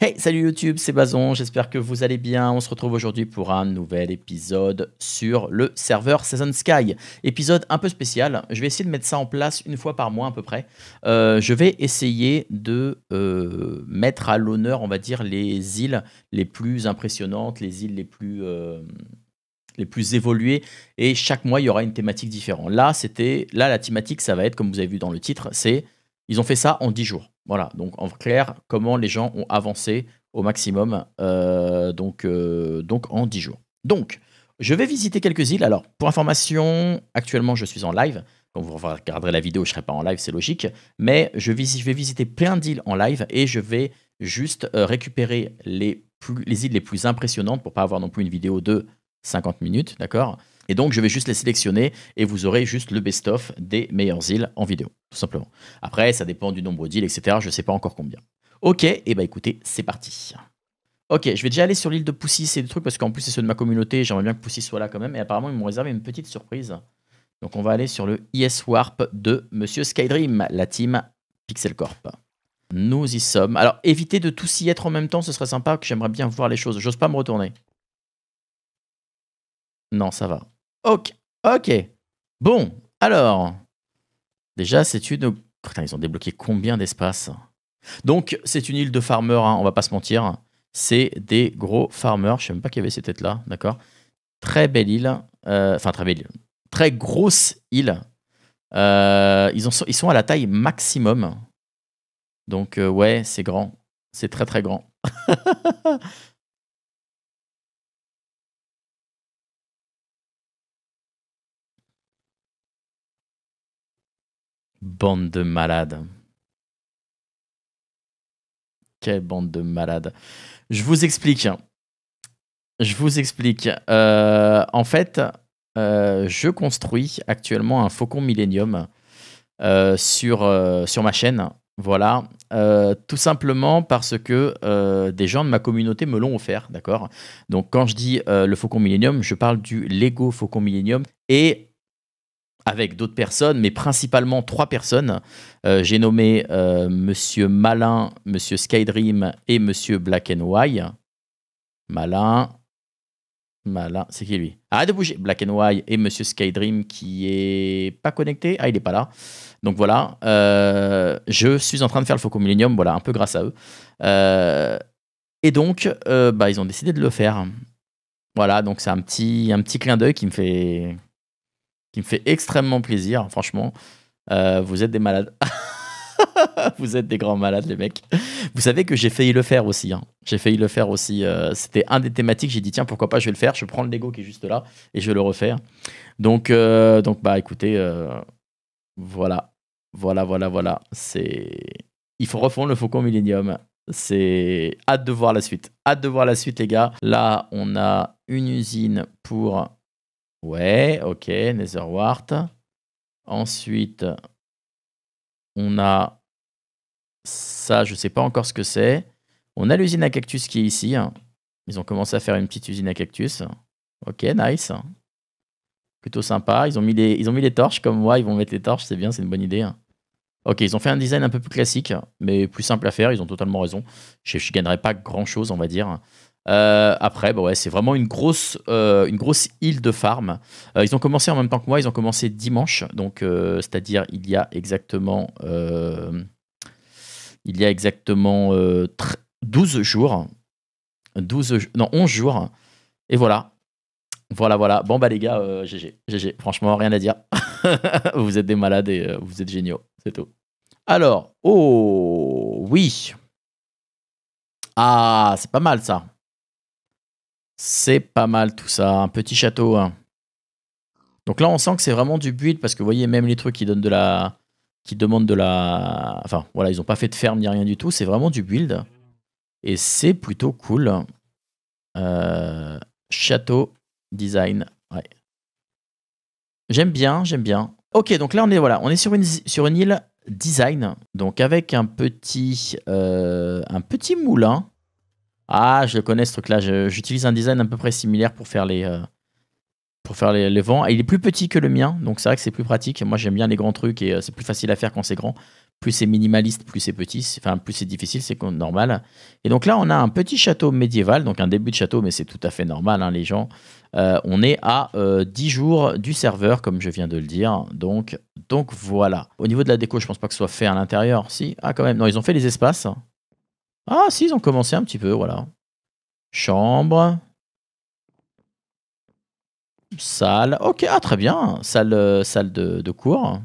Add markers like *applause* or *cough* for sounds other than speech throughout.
Hey, salut YouTube, c'est Bazon, j'espère que vous allez bien. On se retrouve aujourd'hui pour un nouvel épisode sur le serveur Season Sky. Épisode un peu spécial, je vais essayer de mettre ça en place une fois par mois à peu près. Euh, je vais essayer de euh, mettre à l'honneur, on va dire, les îles les plus impressionnantes, les îles les plus... évoluées, euh, les plus et chaque mois il y aura une thématique différente. Là, c'était là la thématique ça va être comme vous avez vu dans le titre, c'est ils ont fait ça en 10 jours. Voilà, donc en clair, comment les gens ont avancé au maximum euh, donc, euh, donc en 10 jours. Donc, je vais visiter quelques îles. Alors, pour information, actuellement, je suis en live. Quand vous regarderez la vidéo, je ne serai pas en live, c'est logique. Mais je, vais visiter plein d'îles en live et je vais juste euh, récupérer les, les îles les plus impressionnantes pour pas avoir non plus une vidéo de 50 minutes, d'accord et donc, je vais juste les sélectionner et vous aurez juste le best-of des meilleures îles en vidéo, tout simplement. Après, ça dépend du nombre d'îles, etc. Je ne sais pas encore combien. Ok, et eh bah ben, écoutez, c'est parti. Ok, je vais déjà aller sur l'île de Poussis c'est des truc parce qu'en plus, c'est ceux de ma communauté. J'aimerais bien que Poussis soit là quand même. Et apparemment, ils m'ont réservé une petite surprise. Donc, on va aller sur le IS Warp de Monsieur Skydream, la team Pixel Corp. Nous y sommes. Alors, évitez de tous y être en même temps, ce serait sympa, que j'aimerais bien voir les choses. J'ose pas me retourner. Non, ça va. Ok. Ok. Bon, alors. Déjà, c'est une. Putain, ils ont débloqué combien d'espace Donc, c'est une île de farmers, hein, on va pas se mentir. C'est des gros farmers. Je sais même pas qu'il y avait ces têtes-là, d'accord Très belle île. Euh, enfin, très belle île. Très grosse île. Euh, ils, sont à la taille maximum. Donc, euh, ouais, c'est grand. C'est très, très grand. *laughs* Bande de malades. Quelle bande de malades. Je vous explique. Je vous explique. Euh, en fait, euh, je construis actuellement un Faucon Millénium euh, sur, sur ma chaîne. Voilà, tout simplement parce que des gens de ma communauté me l'ont offert, d'accord Donc quand je dis le Faucon Millennium, je parle du Lego Faucon Millennium. Et avec d'autres personnes, mais principalement trois personnes. Euh, j'ai nommé euh, Monsieur Malin, Monsieur Skydream et Monsieur Black and White. Malin. Malin, c'est qui lui Arrête de bouger Black and White et Monsieur Skydream qui est pas connecté. Ah, il n'est pas là. Donc voilà, euh, je suis en train de faire le Faucon Millennium, voilà, un peu grâce à eux. et donc, bah, ils ont décidé de le faire. Voilà, donc c'est un petit, un petit clin d'œil qui me fait qui me fait extrêmement plaisir, franchement. Euh, vous êtes des malades. *laughs* vous êtes des grands malades, les mecs. Vous savez que j'ai failli le faire aussi. Hein. J'ai failli le faire aussi. Euh, c'était un des thématiques. J'ai dit, tiens, pourquoi pas, je vais le faire. Je prends le Lego qui est juste là et je vais le refaire. Donc, euh, donc bah écoutez, voilà. Voilà, voilà, voilà. C'est. Il faut refondre le Faucon Millennium. C'est hâte de voir la suite. Hâte de voir la suite, les gars. Là, on a une usine pour Ouais, ok, Netherwart. Ensuite, on a ça, je sais pas encore ce que c'est. On a l'usine à cactus qui est ici. Hein. Ils ont commencé à faire une petite usine à cactus. Ok, nice. Plutôt sympa. Ils ont mis les, ils ont mis torches comme moi. Ils vont mettre les torches, c'est bien, c'est une bonne idée. Hein. Ok, ils ont fait un design un peu plus classique, mais plus simple à faire. Ils ont totalement raison. Je ne gagnerai pas grand-chose, on va dire. Euh, après, bah ouais, c'est vraiment une grosse, euh, une grosse île de farm. Euh, ils ont commencé en même temps que moi, ils ont commencé dimanche, donc c'est-à-dire il y a exactement, il y a exactement 12 jours, 12, non 11 jours, et voilà. Voilà, voilà. Bon, bah, les gars, GG. GG. Franchement, rien à dire. *laughs* vous êtes des malades et vous êtes géniaux. C'est tout. Alors, oh, oui. Ah, c'est pas mal ça. C'est pas mal tout ça, un petit château. Hein. Donc là, on sent que c'est vraiment du build parce que vous voyez, même les trucs qui donnent de la. qui demandent de la. Enfin, voilà, ils n'ont pas fait de ferme ni rien du tout, c'est vraiment du build. Et c'est plutôt cool. Euh, château design. J'aime bien, j'aime bien. Ok, donc là, on est, voilà, on est sur, une, sur une île design, donc avec un petit, euh, un petit moulin ah, je connais ce truc-là. J'utilise un design à peu près similaire pour faire les, euh, pour faire les, vents. il est plus petit que le mien, donc c'est vrai que c'est plus pratique. Moi, j'aime bien les grands trucs et euh, c'est plus facile à faire quand c'est grand. Plus c'est minimaliste, plus c'est petit. Enfin, plus c'est difficile, c'est normal. Et donc là, on a un petit château médiéval, donc un début de château, mais c'est tout à fait normal, hein, les gens. Euh, on est à 10 jours du serveur, comme je viens de le dire. Donc, donc voilà. Au niveau de la déco, je pense pas que ce soit fait à l'intérieur. Si, ah quand même. Non, ils ont fait les espaces. Ah, si, ils ont commencé un petit peu, voilà. Chambre. Salle. Ok, ah, très bien. Salle, euh, salle de, cours.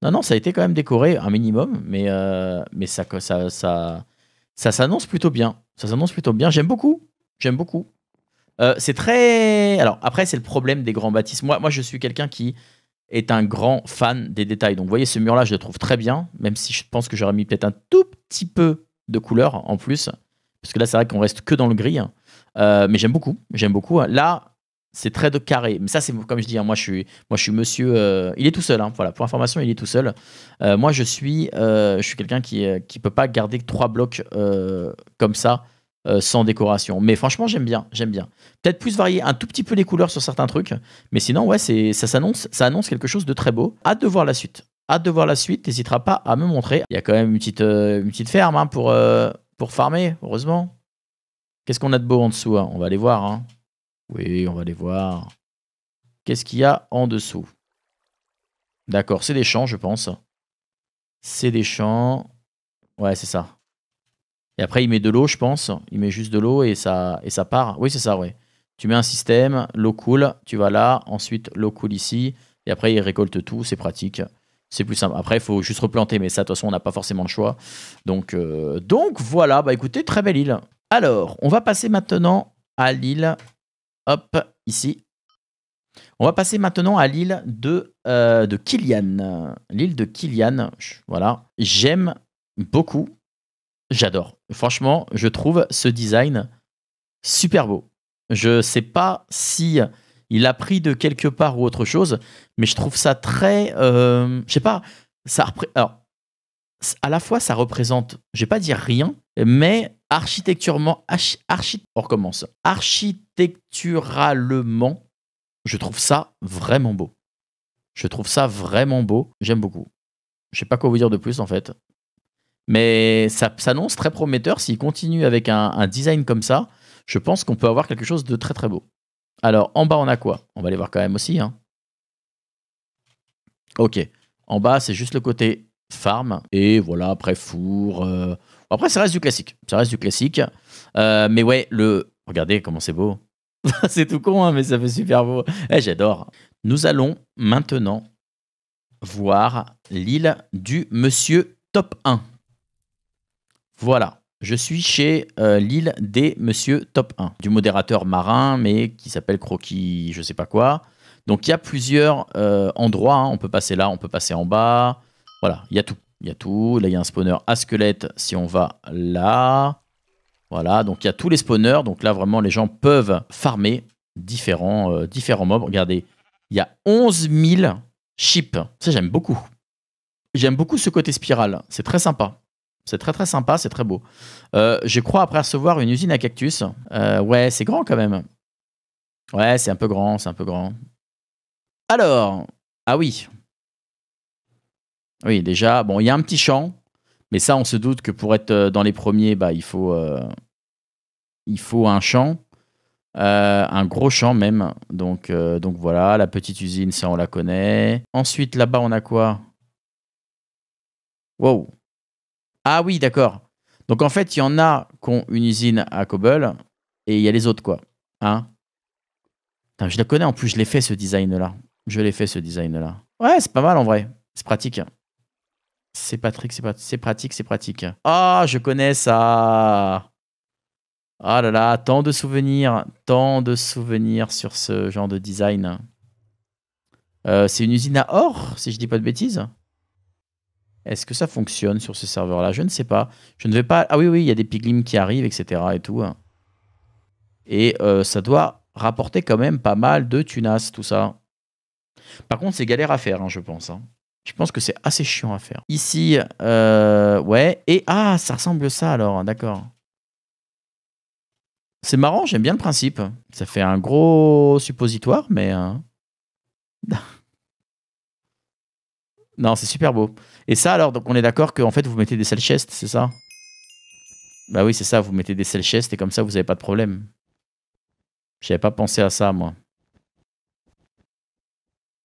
Non, non, ça a été quand même décoré un minimum, mais, euh, mais ça, ça, ça, ça s'annonce plutôt bien. Ça s'annonce plutôt bien. J'aime beaucoup. J'aime beaucoup. Euh, c'est très. Alors, après, c'est le problème des grands bâtisses. Moi, moi je suis quelqu'un qui est un grand fan des détails. Donc, vous voyez, ce mur-là, je le trouve très bien, même si je pense que j'aurais mis peut-être un tout petit peu de couleurs en plus. Parce que là, c'est vrai qu'on reste que dans le gris. Euh, mais j'aime beaucoup. J'aime beaucoup. Là, c'est très de carré. Mais ça, c'est comme je dis, hein, moi, je suis, moi, je suis monsieur. Euh, il est tout seul. Hein, voilà, pour information, il est tout seul. Euh, moi, je suis, je suis quelqu'un qui ne peut pas garder trois blocs comme ça. sans décoration. Mais franchement, j'aime bien, j'aime bien. Peut-être plus varier un tout petit peu les couleurs sur certains trucs, mais sinon, ouais, ça s'annonce, ça annonce quelque chose de très beau. Hâte de voir la suite. Hâte de voir la suite, n'hésitera pas à me montrer. Il y a quand même une petite, euh, une petite ferme hein, pour, euh, pour farmer, heureusement. Qu'est-ce qu'on a de beau en dessous hein On va aller voir. Hein. Oui, on va aller voir. Qu'est-ce qu'il y a en dessous D'accord, c'est des champs, je pense. C'est des champs. Ouais, c'est ça. Et après, il met de l'eau, je pense. Il met juste de l'eau et ça, et ça part. Oui, c'est ça, ouais. Tu mets un système, l'eau coule, tu vas là, ensuite l'eau coule ici, et après il récolte tout, c'est pratique c'est plus simple. Après, il faut juste replanter, mais ça, de toute façon, on n'a pas forcément le choix. Donc, euh, donc voilà, bah écoutez, très belle île. Alors, on va passer maintenant à l'île, hop, ici. On va passer maintenant à l'île de, euh, de Kilian. L'île de Kilian, voilà. J'aime beaucoup. J'adore. Franchement, je trouve ce design super beau. Je sais pas si il a pris de quelque part ou autre chose, mais je trouve ça très. Euh, je sais pas. Ça Alors, à la fois, ça représente, je vais pas dire rien, mais architecturement. on recommence. Architecturalement, je trouve ça vraiment beau. Je trouve ça vraiment beau. J'aime beaucoup. Je sais pas quoi vous dire de plus en fait. Mais ça s'annonce très prometteur. S'il continue avec un, design comme ça, je pense qu'on peut avoir quelque chose de très très beau. Alors, en bas, on a quoi On va aller voir quand même aussi. Hein. Ok. En bas, c'est juste le côté farm. Et voilà, après, four. Euh. Après, ça reste du classique. Ça reste du classique. Euh, mais ouais, le. Regardez comment c'est beau. *laughs* c'est tout con, hein, mais ça fait super beau. Eh, J'adore. Nous allons maintenant voir l'île du monsieur top 1. Voilà. Je suis chez euh, l'île des Monsieur Top 1, du modérateur marin, mais qui s'appelle Croquis, je sais pas quoi. Donc il y a plusieurs euh, endroits. Hein. On peut passer là, on peut passer en bas. Voilà, il y a tout. Il y a tout. Là, il y a un spawner à squelette si on va là. Voilà, donc il y a tous les spawners. Donc là, vraiment, les gens peuvent farmer différents, euh, différents mobs. Regardez, il y a 11 000 chips. Ça, j'aime beaucoup. J'aime beaucoup ce côté spirale. C'est très sympa. C'est très très sympa, c'est très beau. Euh, je crois après recevoir une usine à cactus. Euh, ouais, c'est grand quand même. Ouais, c'est un peu grand, c'est un peu grand. Alors, ah oui. Oui, déjà, bon, il y a un petit champ, mais ça, on se doute que pour être euh, dans les premiers, bah, il faut, il faut un champ, un gros champ même. Donc, donc voilà, la petite usine, ça, on la connaît. Ensuite, là-bas, on a quoi Wow, ah oui, d'accord. Donc en fait, il y en a qui ont une usine à Cobble et il y a les autres, quoi. Hein je la connais, en plus, je l'ai fait ce design-là. Je l'ai fait ce design-là. Ouais, c'est pas mal en vrai. C'est pratique. C'est Patrick, c'est c'est pratique, c'est pratique. Ah, oh, je connais ça. Ah oh là là, tant de souvenirs, tant de souvenirs sur ce genre de design. Euh, c'est une usine à or, si je dis pas de bêtises. Est-ce que ça fonctionne sur ce serveur-là Je ne sais pas. Je ne vais pas. Ah oui, oui, il y a des piglins qui arrivent, etc. Et tout. Hein. Et euh, ça doit rapporter quand même pas mal de tunas, tout ça. Par contre, c'est galère à faire, hein, je pense. Hein. Je pense que c'est assez chiant à faire. Ici, euh, ouais. Et ah, ça ressemble à ça alors, d'accord. C'est marrant, j'aime bien le principe. Ça fait un gros suppositoire, mais. Non, c'est super beau. Et ça, alors, donc on est d'accord qu'en fait, vous mettez des sel chests, c'est ça Bah oui, c'est ça, vous mettez des sel chests et comme ça, vous n'avez pas de problème. J'avais pas pensé à ça, moi.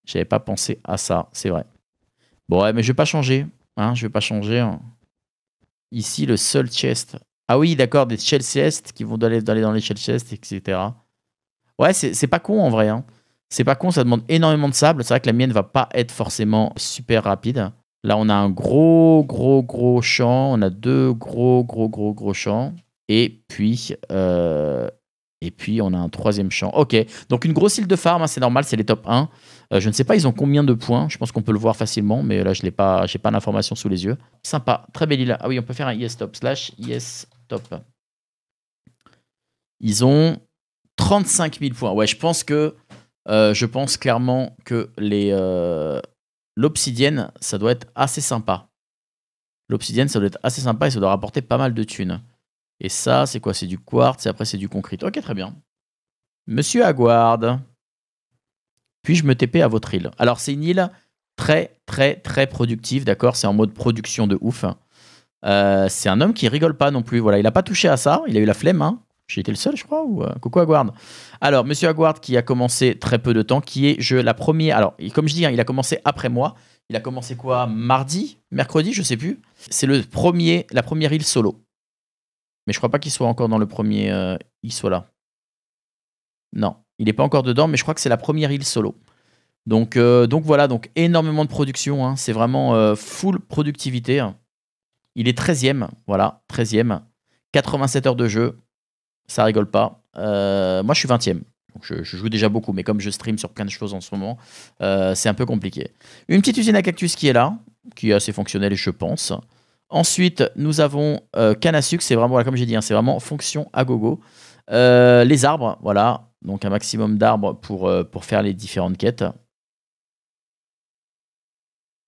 J'avais pas pensé à ça, c'est vrai. Bon, ouais, mais je vais pas changer. Hein, je vais pas changer. Hein. Ici, le seul chest. Ah oui, d'accord, des shell chests qui vont aller, dans les shell chests, etc. Ouais, c'est pas con en vrai. Hein. C'est pas con, ça demande énormément de sable. C'est vrai que la mienne va pas être forcément super rapide. Là, on a un gros, gros, gros champ. On a deux gros, gros, gros, gros champs. Et puis, euh, et puis, on a un troisième champ. Ok, donc une grosse île de farm, hein, c'est normal, c'est les top 1. Euh, je ne sais pas, ils ont combien de points. Je pense qu'on peut le voir facilement, mais là, je n'ai pas, pas l'information sous les yeux. Sympa, très belle île. Ah oui, on peut faire un yes top slash yes top. Ils ont 35 000 points. Ouais, je pense que euh, je pense clairement que euh, l'obsidienne, ça doit être assez sympa. L'obsidienne, ça doit être assez sympa et ça doit rapporter pas mal de thunes. Et ça, c'est quoi C'est du quartz et après c'est du concrete. Ok, très bien. Monsieur Aguard, puis-je me TP à votre île Alors, c'est une île très, très, très productive, d'accord C'est en mode production de ouf. Euh, c'est un homme qui rigole pas non plus. Voilà, il n'a pas touché à ça, il a eu la flemme, hein j'ai été le seul, je crois, ou euh, coucou Aguard. Alors, Monsieur Aguard qui a commencé très peu de temps, qui est je la première. Alors, comme je dis, hein, il a commencé après moi. Il a commencé quoi Mardi, mercredi, je sais plus. C'est le premier, la première île solo. Mais je crois pas qu'il soit encore dans le premier il soit là. Non, il n'est pas encore dedans, mais je crois que c'est la première île solo. Donc, euh, donc voilà, donc énormément de production. Hein. c'est vraiment euh, full productivité. Hein. Il est 13e, voilà, 13e. 87 heures de jeu, ça rigole pas. Euh, moi, je suis 20e. Donc je, joue déjà beaucoup, mais comme je stream sur plein de choses en ce moment, euh, c'est un peu compliqué. Une petite usine à cactus qui est là, qui est assez fonctionnelle, je pense. Ensuite, nous avons euh, C'est vraiment, comme j'ai dit, hein, c'est vraiment fonction à gogo. Euh, les arbres, voilà. Donc un maximum d'arbres pour, pour faire les différentes quêtes.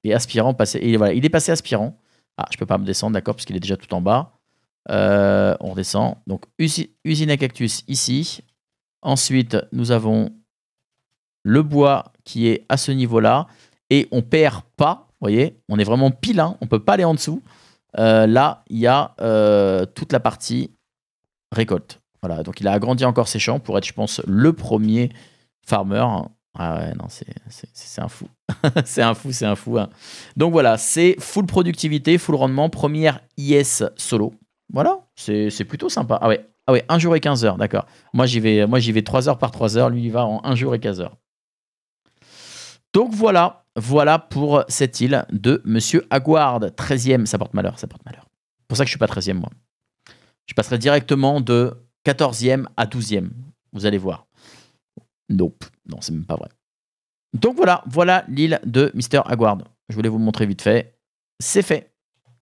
Et aspirant, il est passé aspirant. Ah, je peux pas me descendre, d'accord, parce qu'il est déjà tout en bas. Euh, on descend. Donc, usine à cactus ici. Ensuite, nous avons le bois qui est à ce niveau-là. Et on perd pas, vous voyez, on est vraiment pile, hein. on peut pas aller en dessous. Euh, là, il y a euh, toute la partie récolte. Voilà, donc il a agrandi encore ses champs pour être, je pense, le premier farmer. Hein. Ah ouais, non, *laughs* c'est un fou. c'est un fou, c'est un hein. fou. Donc voilà, c'est full productivité, full rendement, première IS solo. Voilà, c'est plutôt sympa. Ah ouais, ah ouais, un jour et 15 heures, d'accord. Moi j'y vais, moi j'y vais 3 heures par 3 heures, lui il va en un jour et 15 heures. Donc voilà, voilà pour cette île de Monsieur Aguard, 13e, ça porte malheur, ça porte malheur. C'est pour ça que je suis pas 13e moi. Je passerai directement de 14e à 12e. Vous allez voir. Nope, non, c'est même pas vrai. Donc voilà, voilà l'île de Mr. Aguard. Je voulais vous montrer vite fait. C'est fait.